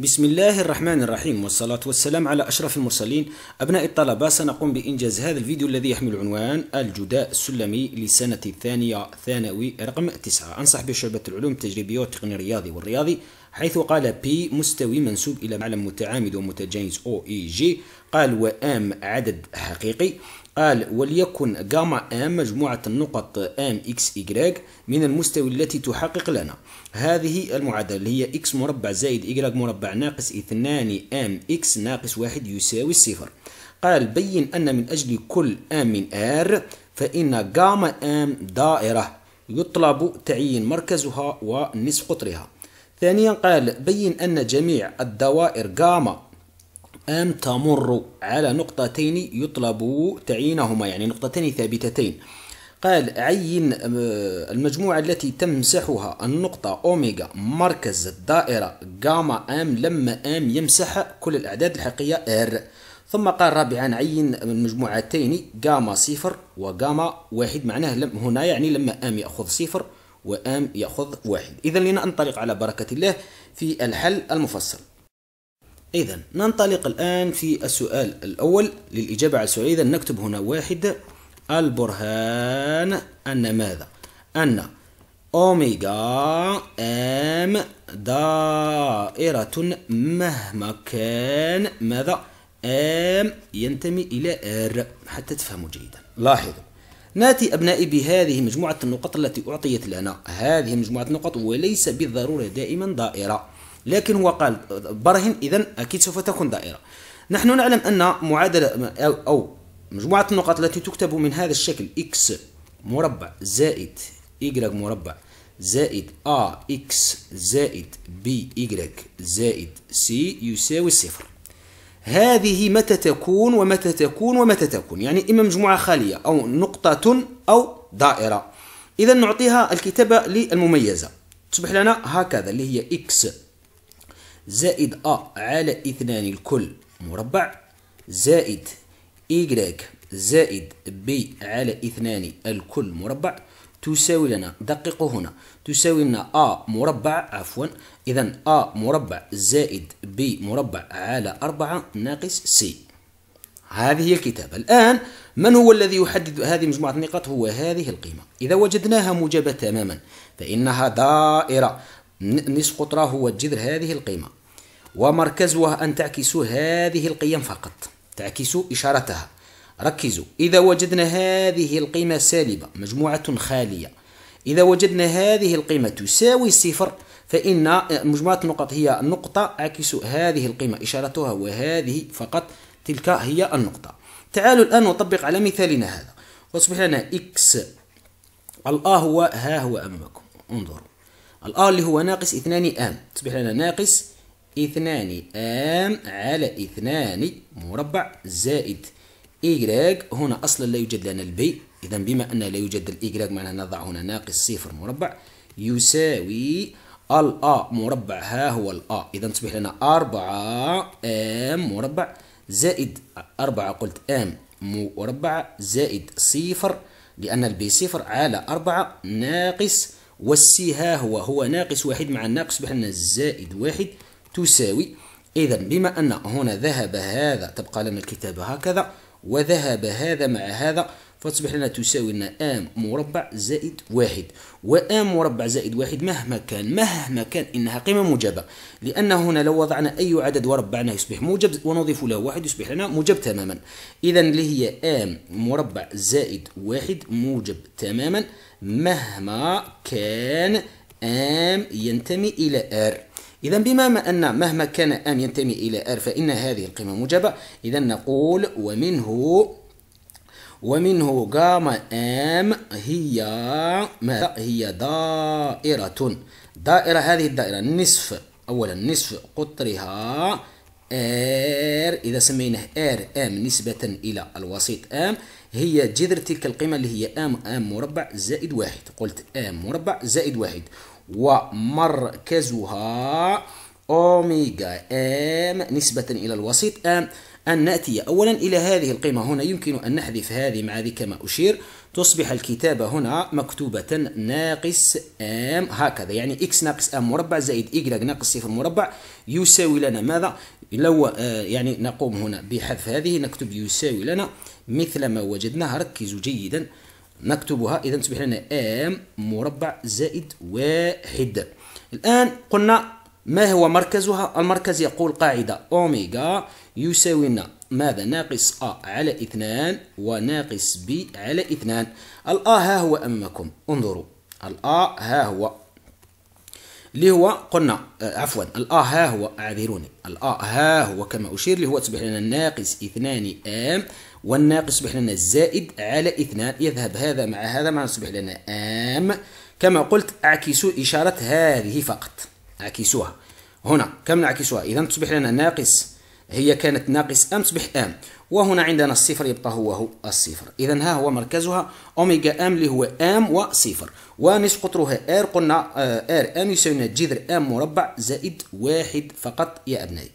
بسم الله الرحمن الرحيم والصلاة والسلام على أشرف المرسلين أبناء الطلبة سنقوم بإنجاز هذا الفيديو الذي يحمل عنوان الجداء السلمي لسنة الثانية ثانوي رقم تسعة أنصح بشعبة العلوم التجريبية والتقني الرياضي والرياضي حيث قال P مستوي منسوب إلى معلم متعامد ومتجانس O E G قال وام عدد حقيقي قال وليكن جاما ام مجموعة النقط ام اكس إيكغيك من المستوى التي تحقق لنا هذه المعادلة اللي هي اكس مربع زائد إيكغيك مربع ناقص اثنان ام اكس ناقص واحد يساوي الصفر قال بين أن من أجل كل ام من ار فإن جاما ام دائرة يطلب تعيين مركزها ونصف قطرها ثانيا قال بين أن جميع الدوائر جاما أم تمر على نقطتين يطلب تعيينهما يعني نقطتين ثابتتين قال عين المجموعة التي تمسحها النقطة أوميغا مركز الدائرة جاما أم لما أم يمسح كل الأعداد الحقيقية R ثم قال رابعا عين المجموعتين جاما صفر وجاما واحد معناه لم هنا يعني لما أم يأخذ صفر وأم يأخذ واحد إذا لننطلق على بركة الله في الحل المفصل إذا ننطلق الآن في السؤال الأول للإجابة على السؤال إذا نكتب هنا واحد البرهان أن ماذا؟ أن أوميغا أم دائرة مهما كان ماذا؟ أم ينتمي إلى إر حتى تفهموا جيدا لاحظوا ناتي أبنائي بهذه مجموعة النقط التي أعطيت لنا هذه مجموعة النقط وليس بالضرورة دائما دائرة لكن هو قال برهن إذا أكيد سوف تكون دائرة نحن نعلم أن معادلة أو مجموعة النقاط التي تكتب من هذا الشكل اكس مربع زائد y مربع زائد ax زائد by زائد c يساوي صفر هذه متى تكون ومتى تكون ومتى تكون يعني إما مجموعة خالية أو نقطة أو دائرة إذا نعطيها الكتابة للمميزة تصبح لنا هكذا اللي هي اكس زائد أ على اثنان الكل مربع زائد y زائد b على اثنان الكل مربع تساوي لنا دققوا هنا تساوي لنا أ مربع عفوا إذا أ مربع زائد b مربع على أربعة ناقص سي هذه هي الكتابة الآن من هو الذي يحدد هذه مجموعة النقاط هو هذه القيمة إذا وجدناها موجبة تماما فإنها دائرة نصف قطرة هو جذر هذه القيمة ومركزها أن تعكس هذه القيم فقط تعكس إشارتها ركزوا إذا وجدنا هذه القيمة سالبة مجموعة خالية إذا وجدنا هذه القيمة تساوي صفر فإن مجموعة النقط هي النقطة عكس هذه القيمة إشارتها وهذه فقط تلك هي النقطة تعالوا الآن نطبق على مثالنا هذا ويصبح لنا إكس الآ هو ها هو أمامكم انظروا الآر اللي هو ناقص اثنان آم تصبح لنا ناقص اثنان آم على اثنان مربع زائد إيكغ هنا أصلا لا يوجد لنا البي إذا بما أن لا يوجد الإيكغ معناها نضع هنا ناقص صفر مربع يساوي الأ مربع ها هو الأ إذا تصبح لنا أربعة آم مربع زائد أربعة قلت آم مربع زائد صفر لأن البي صفر على أربعة ناقص والسي ها هو هو ناقص واحد مع الناقص بحنا الزائد واحد تساوي إذا بما أن هنا ذهب هذا تبقى لنا الكتابة هكذا وذهب هذا مع هذا فتصبح لنا تساوي لنا ام مربع زائد واحد وام مربع زائد واحد مهما كان مهما كان انها قيمه موجبه لان هنا لو وضعنا اي عدد وربعناه يصبح موجب ونضيف له واحد يصبح لنا موجب تماما اذا اللي هي ام مربع زائد واحد موجب تماما مهما كان ام ينتمي الى ار إذا بما أن مهما كان أم ينتمي إلى R فإن هذه القيمة موجبة إذا نقول ومنه ومنه جاما ام هي ماذا هي دائرة دائرة هذه الدائرة نصف أولا نصف قطرها R إذا سميناه R M نسبة إلى الوسيط M هي جذر تلك القيمة اللي هي M M مربع زائد واحد قلت M مربع زائد واحد ومركزها اوميجا M نسبة إلى الوسيط M أن نأتي أولا إلى هذه القيمة هنا يمكن أن نحذف هذه مع ذي كما أشير تصبح الكتابة هنا مكتوبة ناقص ام هكذا يعني اكس ناقص ام مربع زائد y ناقص صفر مربع يساوي لنا ماذا؟ لو آه يعني نقوم هنا بحذف هذه نكتب يساوي لنا مثل ما وجدناها ركزوا جيدا نكتبها إذا تصبح لنا ام مربع زائد واحد الآن قلنا ما هو مركزها المركز يقول قاعدة أوميغا يساوينا ماذا ناقص أ على اثنان وناقص ب على اثنان الأ ها هو أمامكم انظروا الأ ها هو اللي هو قلنا آه، عفوا الأ ها هو أعذروني الأ ها هو كما أشير اللي هو تصبح لنا ناقص اثنان آم والناقص يصبح لنا زائد على اثنان يذهب هذا مع هذا مع يصبح لنا آم كما قلت أعكس إشارة هذه فقط نعكسها هنا كم نعكسها إذا تصبح لنا ناقص هي كانت ناقص أم تصبح أم وهنا عندنا الصفر يبقى هو هو الصفر إذا ها هو مركزها اوميجا أم اللي هو أم وصفر ونصف قطرها آر قلنا آه، آر أم يساوي جذر أم مربع زائد واحد فقط يا أبنائي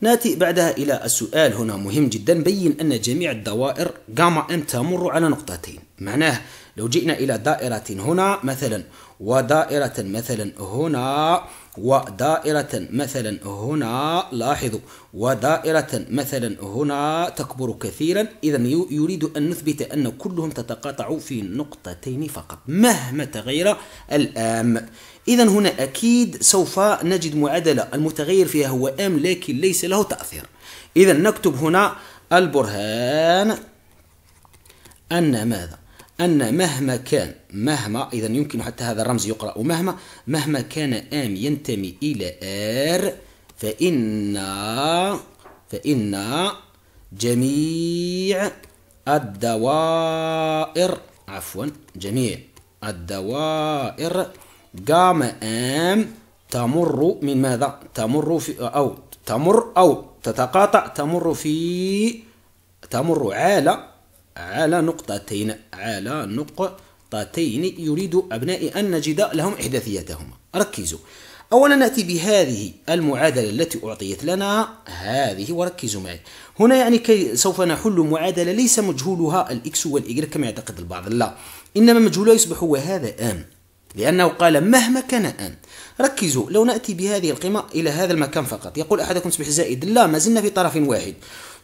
ناتي بعدها إلى السؤال هنا مهم جدا بين أن جميع الدوائر جاما أم تمر على نقطتين معناه لو جئنا إلى دائرة هنا مثلا ودائرة مثلا هنا ودائرة مثلا هنا لاحظوا ودائرة مثلا هنا تكبر كثيرا إذا يريد أن نثبت أن كلهم تتقاطع في نقطتين فقط مهما تغير الآم إذا هنا أكيد سوف نجد معادلة المتغير فيها هو آم لكن ليس له تأثير إذا نكتب هنا البرهان أن ماذا أن مهما كان مهما إذا يمكن حتى هذا الرمز يقرأ ومهما مهما كان آم ينتمي إلى آر فإن فإن جميع الدوائر عفوا جميع الدوائر قام آم تمر من ماذا؟ تمر في أو تمر أو تتقاطع تمر في تمر على على نقطتين على نقطتين يريد أبنائي أن نجد لهم إحداثيتهما ركزوا أولا نأتي بهذه المعادلة التي أعطيت لنا هذه وركزوا معي هنا يعني كي سوف نحل معادلة ليس مجهولها الإكس والإيجر كما يعتقد البعض لا إنما مجهولها يصبح هو هذا آن لأنه قال مهما كان آن ركزوا لو نأتي بهذه القيمة إلى هذا المكان فقط يقول أحدكم اصبح زائد لا ما زلنا في طرف واحد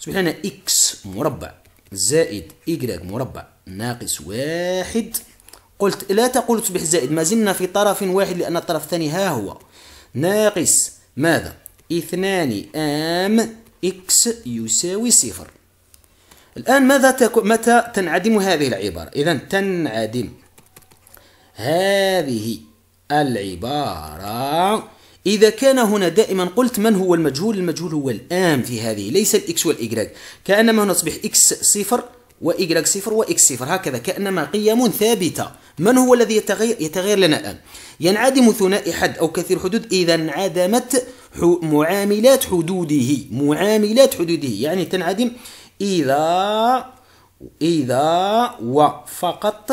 اصبح لنا إكس مربع زائد y مربع ناقص واحد قلت لا تقول تصبح زائد ما زلنا في طرف واحد لأن الطرف الثاني ها هو ناقص ماذا اثنان آم إكس يساوي صفر الآن ماذا تكو... متى تنعدم هذه العبارة إذا تنعدم هذه العبارة إذا كان هنا دائما قلت من هو المجهول المجهول هو الآن في هذه ليس الإكس والإيكغاك كأنما هنا تصبح إكس صفر وإيكغاك صفر وإكس صفر هكذا كأنما قيم ثابتة من هو الذي يتغير, يتغير لنا الآن ينعدم ثنائي حد أو كثير حدود إذا انعدمت معاملات حدوده معاملات حدوده يعني تنعدم إذا إذا وفقط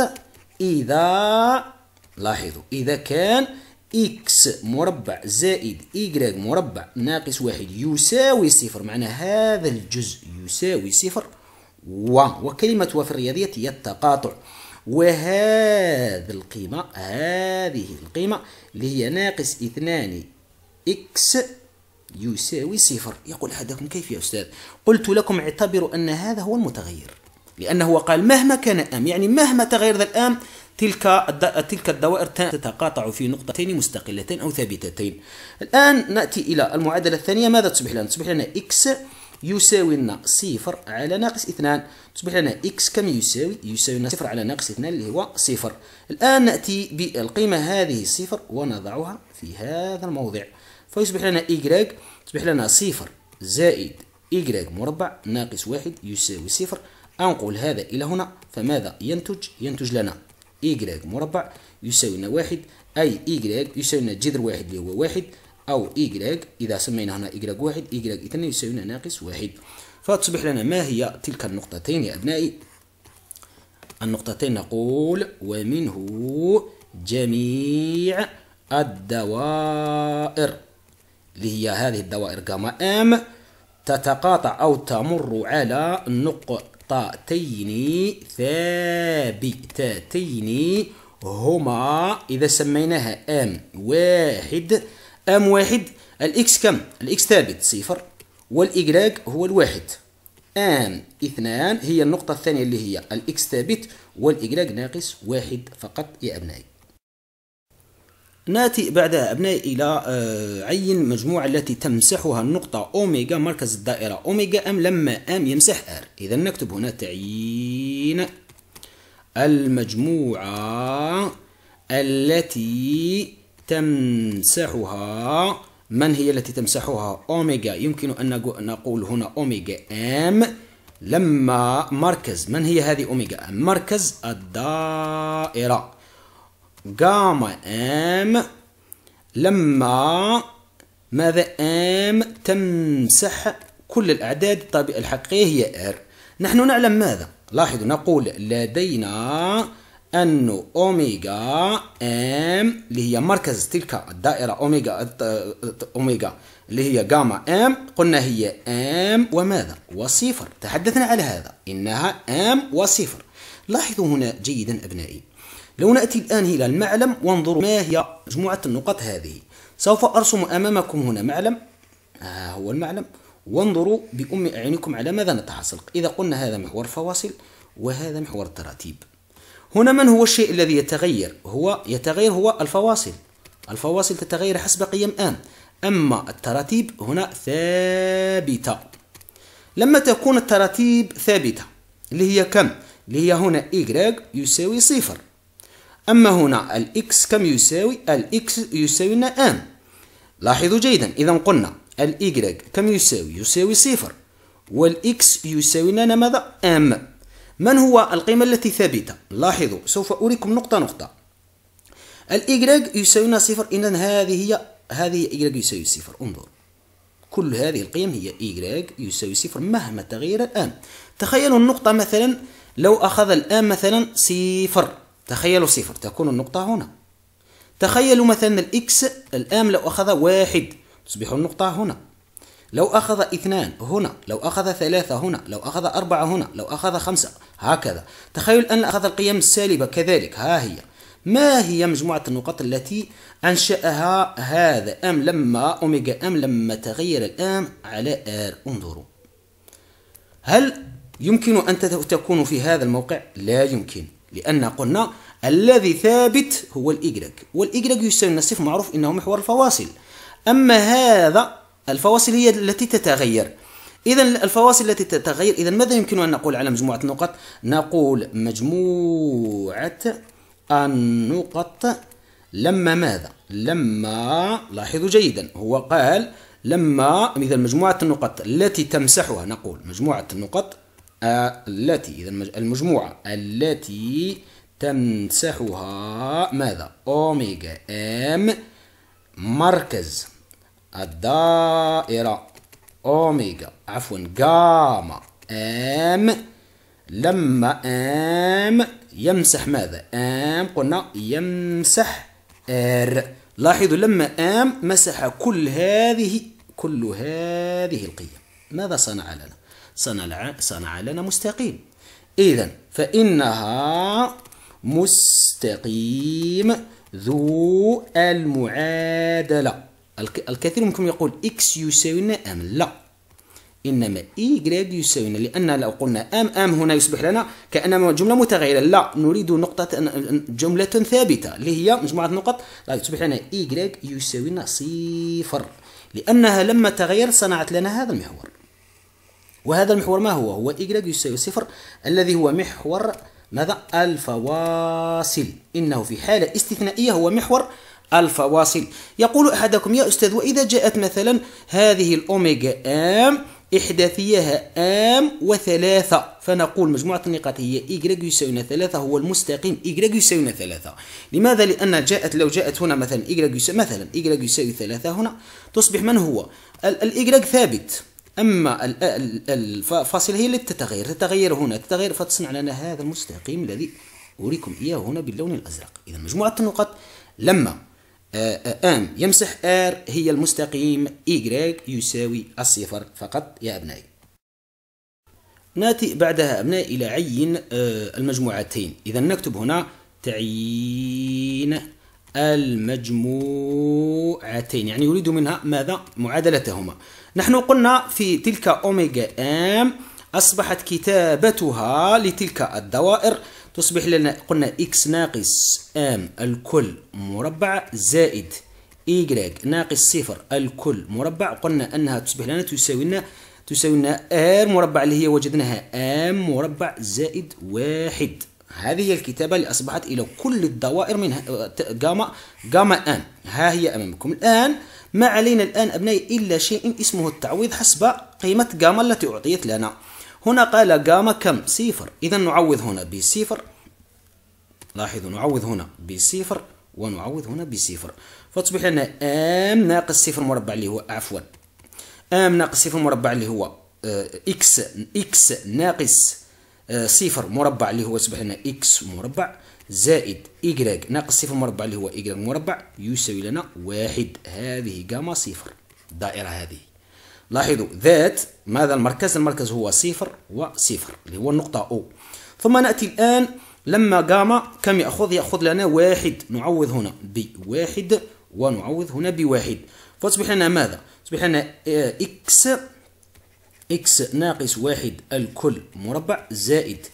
إذا لاحظوا إذا كان إكس مربع زائد إيكغيك مربع ناقص واحد يساوي صفر معنى هذا الجزء يساوي صفر و وكلمة في الرياضيات هي التقاطع وهذا القيمة هذه القيمة اللي هي ناقص اثنان إكس يساوي صفر يقول أحدكم كيف يا أستاذ قلت لكم اعتبروا أن هذا هو المتغير لأنه قال مهما كان أم يعني مهما تغير ذا الأم تلك تلك الدوائر تتقاطع في نقطتين مستقلتين أو ثابتتين الآن نأتي إلى المعادلة الثانية ماذا تصبح لنا؟ تصبح لنا إكس يساوي لنا صفر على ناقص اثنان تصبح لنا إكس كم يساوي؟ يساوي لنا صفر على ناقص اثنان اللي هو صفر الآن نأتي بالقيمة هذه صفر ونضعها في هذا الموضع فيصبح لنا إيكغيك تصبح لنا صفر زائد إيكغيك مربع ناقص واحد يساوي صفر أنقل هذا إلى هنا فماذا ينتج؟ ينتج لنا إيجراج مربع يساوي لنا واحد أي إيجراج يساوي لنا جذر واحد اللي هو واحد أو إيجراج إذا سمينا هنا إيجراج واحد إيجراج اثنين يساوي لنا ناقص واحد فتصبح لنا ما هي تلك النقطتين يا أبنائي النقطتين نقول ومنه جميع الدوائر اللي هي هذه الدوائر جاما ام تتقاطع أو تمر على نقطة طاتين ثابتتين هما إذا سميناها أم واحد أم واحد الإكس كم؟ الإكس ثابت صفر والإجلاج هو الواحد ام اثنان هي النقطة الثانية اللي هي الإكس ثابت والإجلاج ناقص واحد فقط يا أبنائي ناتي بعدها أبنائي إلى آه، عين مجموعة التي تمسحها النقطة أوميجا مركز الدائرة أوميجا أم لما أم يمسح آر إذا نكتب هنا تعيين المجموعة التي تمسحها من هي التي تمسحها أوميجا يمكن أن نقول هنا أوميجا أم لما مركز من هي هذه أوميجا أم مركز الدائرة جاما ام لما ماذا ام تمسح كل الأعداد الطبيعة الحقيقية هي ار نحن نعلم ماذا لاحظوا نقول لدينا أن اوميجا ام اللي هي مركز تلك الدائرة اوميجا اوميجا اللي هي جاما ام قلنا هي ام وماذا وصفر تحدثنا على هذا إنها ام وصفر لاحظوا هنا جيدا أبنائي لو نأتي الآن إلى المعلم وانظروا ما هي مجموعة النقط هذه سوف أرسم أمامكم هنا معلم ها آه هو المعلم وانظروا بأم أعينكم على ماذا نتحصل إذا قلنا هذا محور الفواصل وهذا محور التراتيب هنا من هو الشيء الذي يتغير هو يتغير هو الفواصل الفواصل تتغير حسب قيم آن أما التراتيب هنا ثابتة لما تكون التراتيب ثابتة اللي هي كم اللي هي هنا إيجراج يساوي صفر أما هنا الإكس كم يساوي؟ الإكس يساوي لنا آن لاحظوا جيدا إذا قلنا الإيكغيك كم يساوي؟ يساوي صفر والإكس يساوي لنا ماذا؟ آم من هو القيمة التي ثابتة؟ لاحظوا سوف أريكم نقطة نقطة الإيكغيك يساوي لنا صفر إذا هذه هي هذه إيكغيك يساوي صفر انظر كل هذه القيم هي إيكغيك يساوي صفر مهما تغير الآن تخيلوا النقطة مثلا لو أخذ الآن مثلا صفر تخيلوا صفر تكون النقطة هنا تخيلوا مثلا الإكس الآن لو أخذ واحد تصبح النقطة هنا لو أخذ اثنان هنا لو أخذ ثلاثة هنا لو أخذ أربعة هنا لو أخذ خمسة هكذا تخيل أن أخذ القيم السالبة كذلك ها هي ما هي مجموعة النقط التي أنشأها هذا أم لما أوميجا أم لما تغير الأم على آر انظروا هل يمكن أن تكون في هذا الموقع؟ لا يمكن لأن قلنا الذي ثابت هو الإيكغيك والإيكغيك يساوي النصف معروف أنه محور الفواصل أما هذا الفواصل هي التي تتغير إذا الفواصل التي تتغير إذا ماذا يمكن أن نقول على مجموعة النقط نقول مجموعة النقط لما ماذا لما لاحظوا جيدا هو قال لما إذا مجموعة النقط التي تمسحها نقول مجموعة النقط التي إذا المجموعة التي تمسحها ماذا أوميجا أم مركز الدائرة أوميجا عفوا جاما أم لما أم يمسح ماذا أم قلنا يمسح ار لاحظوا لما أم مسح كل هذه كل هذه القيم ماذا صنع لنا صنع لنا مستقيم إذا فإنها مستقيم ذو المعادلة الكثير منكم يقول إكس يساوي لنا أم لا إنما y يساوي لنا لأن لو قلنا أم أم هنا يصبح لنا كأنما جملة متغيرة لا نريد نقطة جملة ثابتة اللي هي مجموعة نقط لا تصبح لنا y يساوي لنا صفر لأنها لما تغير صنعت لنا هذا المحور وهذا المحور ما هو هو الإيكغيك يساوي صفر الذي هو محور ماذا الفواصل إنه في حالة استثنائية هو محور الفواصل يقول أحدكم يا أستاذ وإذا جاءت مثلا هذه الأوميجا آم إحداثيها آم وثلاثة فنقول مجموعة النقاط هي إيكغيك يساوينا ثلاثة هو المستقيم إيكغيك يساوينا ثلاثة لماذا؟ لأن جاءت لو جاءت هنا مثلا إيكغيك يساوي مثلا إيكغيك يساوي ثلاثة هنا تصبح من هو؟ الإيكغيك ثابت أما الفاصلة هي التي تتغير تتغير هنا تتغير فتصنع لنا هذا المستقيم الذي أريكم إياه هنا باللون الأزرق إذا مجموعة النقط لما آن آه، آه، يمسح ار هي المستقيم اي يساوي الصفر فقط يا أبنائي ناتي بعدها أبنائي إلى عين آه، المجموعتين إذا نكتب هنا تعيين المجموعتين يعني يريد منها ماذا معادلتهما نحن قلنا في تلك أوميجا إم أصبحت كتابتها لتلك الدوائر تصبح لنا قلنا إكس ناقص إم الكل مربع زائد إي ناقص صفر الكل مربع قلنا أنها تصبح لنا تساوي لنا تساوي لنا ام مربع اللي هي وجدناها ام مربع زائد واحد هذه هي الكتابة اللي أصبحت إلى كل الدوائر من آه، جاما جاما ام ها هي أمامكم الآن ما علينا الآن أبنائي إلا شيء اسمه التعويض حسب قيمة جاما التي أعطيت لنا هنا قال جاما كم صفر إذا نعوض هنا بصفر لاحظوا نعوض هنا بصفر ونعوض هنا بصفر فتصبح لنا ام ناقص صفر مربع اللي هو عفوا ام ناقص صفر مربع اللي هو آه، اكس اكس ناقص آه، صفر مربع اللي هو تصبح لنا اكس مربع زائد إيكغيك ناقص صفر مربع اللي هو إيكغيك مربع يساوي لنا واحد هذه جاما صفر الدائرة هذه لاحظوا ذات ماذا المركز المركز هو صفر وصفر اللي هو النقطة أو ثم نأتي الآن لما جاما كم يأخذ يأخذ لنا واحد نعوض هنا بواحد ونعوض هنا بواحد فتصبح لنا ماذا تصبح لنا إكس آه، إكس ناقص واحد الكل مربع زائد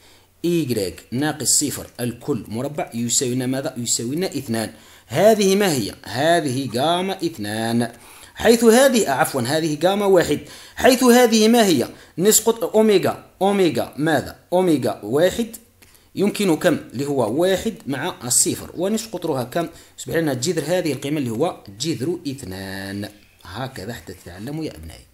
y ناقص صفر الكل مربع يساوينا ماذا؟ يساوينا اثنان هذه ما هي؟ هذه جاما اثنان حيث هذه عفوا هذه جاما واحد حيث هذه ما هي؟ نسقط اوميجا اوميجا ماذا؟ اوميجا واحد يمكن كم اللي هو واحد مع الصفر ونسقطها كم يصبح لنا جذر هذه القيمة اللي هو جذر اثنان هكذا حتى تتعلموا يا أبنائي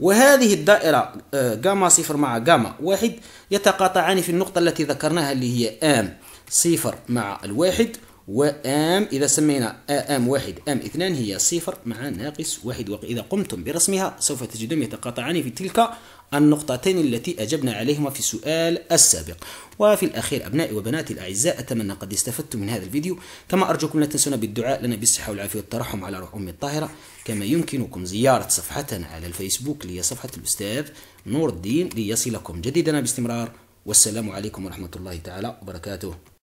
وهذه الدائرة آه، جاما صفر مع جاما واحد يتقاطعان في النقطة التي ذكرناها اللي هي آم صفر مع الواحد وآم إذا سمينا آم واحد آم اثنان هي صفر مع ناقص واحد وإذا قمتم برسمها سوف تجدون يتقاطعان في تلك النقطتين التي أجبنا عليهما في السؤال السابق وفي الأخير أبنائي وبناتي الأعزاء أتمنى قد استفدتم من هذا الفيديو كما أرجوكم لا تنسونا بالدعاء لنا بالصحة والعافية والترحم على روح أمي الطاهرة كما يمكنكم زيارة صفحتنا على الفيسبوك اللي هي صفحة الأستاذ نور الدين ليصلكم جديدنا باستمرار والسلام عليكم ورحمة الله تعالى وبركاته